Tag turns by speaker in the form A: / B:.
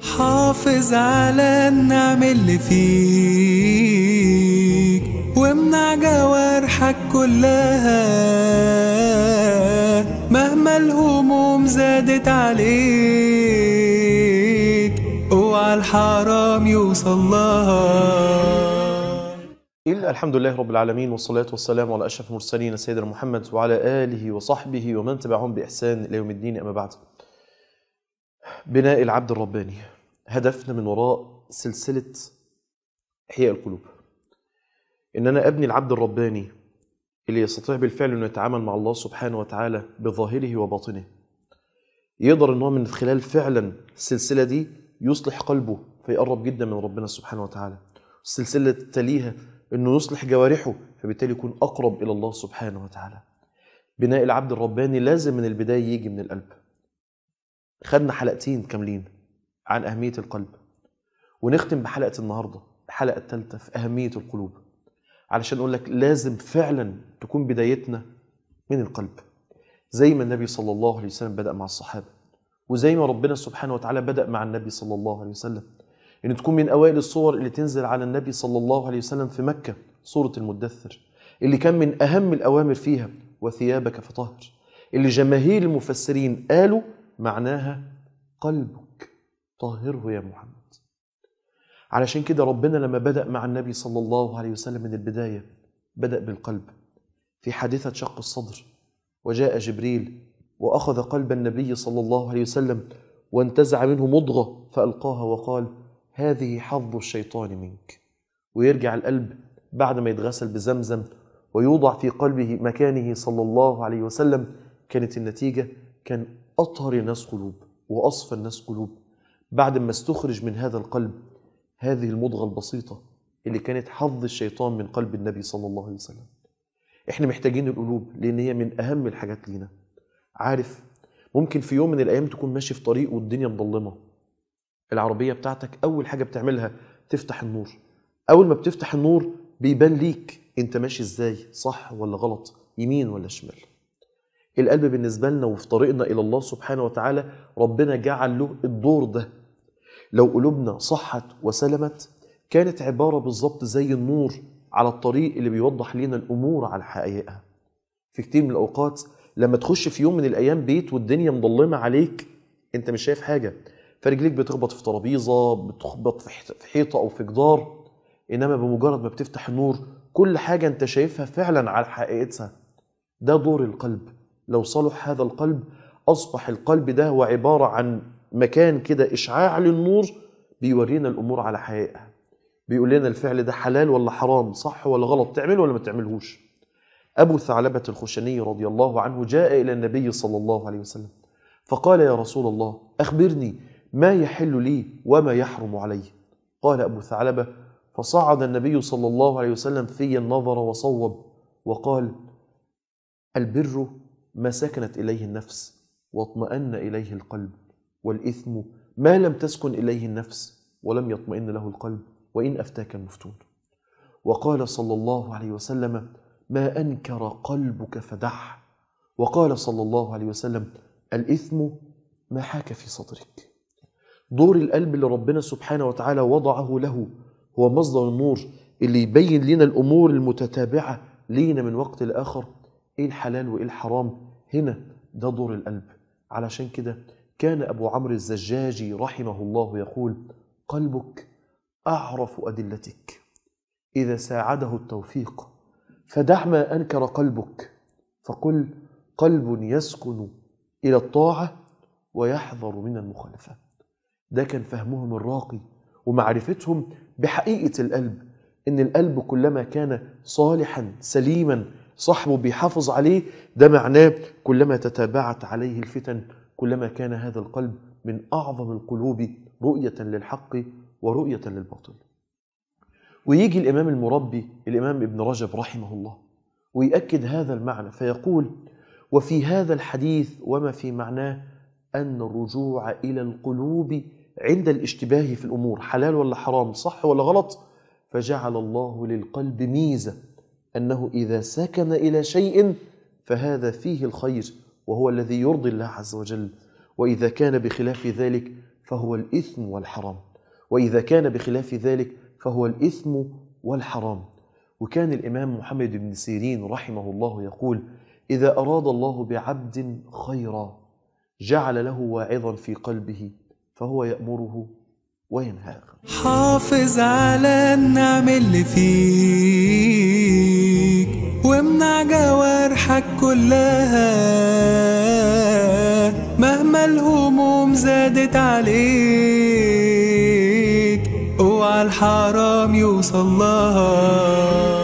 A: حافظ على النعم اللي فيك وامنع جوارحك كلها مهما الهموم زادت عليك اوعى الحرام يوصل لها الحمد لله رب العالمين والصلاة والسلام على أشرف المرسلين سيدنا محمد وعلى آله وصحبه ومن تبعهم بإحسان إلى يوم الدين أما بعد بناء العبد الرباني هدفنا من وراء سلسلة إحياء القلوب إن أنا أبني العبد الرباني اللي يستطيع بالفعل أنه يتعامل مع الله سبحانه وتعالى بظاهره وباطنه يقدر أنه من خلال فعلا السلسلة دي يصلح قلبه فيقرب جدا من ربنا سبحانه وتعالى السلسلة تليها أنه يصلح جوارحه فبالتالي يكون أقرب إلى الله سبحانه وتعالى بناء العبد الرباني لازم من البداية يجي من القلب خدنا حلقتين كاملين عن أهمية القلب ونختم بحلقة النهاردة الحلقة الثالثة في أهمية القلوب علشان أقول لك لازم فعلا تكون بدايتنا من القلب زي ما النبي صلى الله عليه وسلم بدأ مع الصحابة وزي ما ربنا سبحانه وتعالى بدأ مع النبي صلى الله عليه وسلم إن يعني تكون من أوائل الصور اللي تنزل على النبي صلى الله عليه وسلم في مكة سورة المدثر اللي كان من أهم الأوامر فيها وثيابك فطهر اللي جماهير المفسرين قالوا معناها قلبك طهره يا محمد علشان كده ربنا لما بدأ مع النبي صلى الله عليه وسلم من البداية بدأ بالقلب في حادثة شق الصدر وجاء جبريل وأخذ قلب النبي صلى الله عليه وسلم وانتزع منه مضغة فألقاها وقال هذه حظ الشيطان منك ويرجع القلب بعد ما يتغسل بزمزم ويوضع في قلبه مكانه صلى الله عليه وسلم كانت النتيجة كان أطهر الناس قلوب وأصفى الناس قلوب بعد ما استخرج من هذا القلب هذه المضغة البسيطة اللي كانت حظ الشيطان من قلب النبي صلى الله عليه وسلم احنا محتاجين القلوب لان هي من اهم الحاجات لينا عارف ممكن في يوم من الايام تكون ماشي في طريق والدنيا مظلمه العربيه بتاعتك اول حاجه بتعملها تفتح النور اول ما بتفتح النور بيبان ليك انت ماشي ازاي صح ولا غلط يمين ولا شمال القلب بالنسبة لنا وفي طريقنا إلى الله سبحانه وتعالى ربنا جعل له الدور ده لو قلوبنا صحت وسلمت كانت عبارة بالظبط زي النور على الطريق اللي بيوضح لنا الأمور على حقيقها في كتير من الأوقات لما تخش في يوم من الأيام بيت والدنيا مضلمة عليك أنت مش شايف حاجة فرجليك بتخبط في ترابيزة بتخبط في حيطة أو في جدار إنما بمجرد ما بتفتح النور كل حاجة أنت شايفها فعلا على حقيقتها ده دور القلب لو صلح هذا القلب أصبح القلب ده هو عبارة عن مكان كده إشعاع للنور بيورينا الأمور على حقيقة بيقول لنا الفعل ده حلال ولا حرام صح ولا غلط تعمله ولا ما تعملهوش أبو ثعلبة الخشني رضي الله عنه جاء إلى النبي صلى الله عليه وسلم فقال يا رسول الله أخبرني ما يحل لي وما يحرم علي قال أبو ثعلبة فصعد النبي صلى الله عليه وسلم في النظر وصوب وقال البر ما سكنت اليه النفس واطمأن اليه القلب والاثم ما لم تسكن اليه النفس ولم يطمئن له القلب وان افتاك المفتون وقال صلى الله عليه وسلم ما انكر قلبك فدح وقال صلى الله عليه وسلم الاثم ما حاك في صدرك دور القلب اللي ربنا سبحانه وتعالى وضعه له هو مصدر النور اللي يبين لنا الامور المتتابعه لينا من وقت لاخر ايه الحلال وايه الحرام هنا ده دور القلب علشان كده كان ابو عمرو الزجاجي رحمه الله يقول قلبك اعرف ادلتك اذا ساعده التوفيق فدع ما انكر قلبك فقل قلب يسكن الى الطاعه ويحذر من المخالفه ده كان فهمهم الراقي ومعرفتهم بحقيقه القلب ان القلب كلما كان صالحا سليما صاحبه بيحافظ عليه ده معناه كلما تتابعت عليه الفتن كلما كان هذا القلب من أعظم القلوب رؤية للحق ورؤية للباطل ويجي الإمام المربي الإمام ابن رجب رحمه الله ويأكد هذا المعنى فيقول وفي هذا الحديث وما في معناه أن الرجوع إلى القلوب عند الاشتباه في الأمور حلال ولا حرام صح ولا غلط فجعل الله للقلب ميزة أنه إذا سكن إلى شيء فهذا فيه الخير وهو الذي يرضي الله عز وجل وإذا كان بخلاف ذلك فهو الإثم والحرام وإذا كان بخلاف ذلك فهو الإثم والحرام وكان الإمام محمد بن سيرين رحمه الله يقول إذا أراد الله بعبد خيرا جعل له واعظا في قلبه فهو يأمره وينهاه حافظ على النعم اللي فيه ضحك كلها مهما الهموم زادت عليك اوعى الحرام يوصلها لها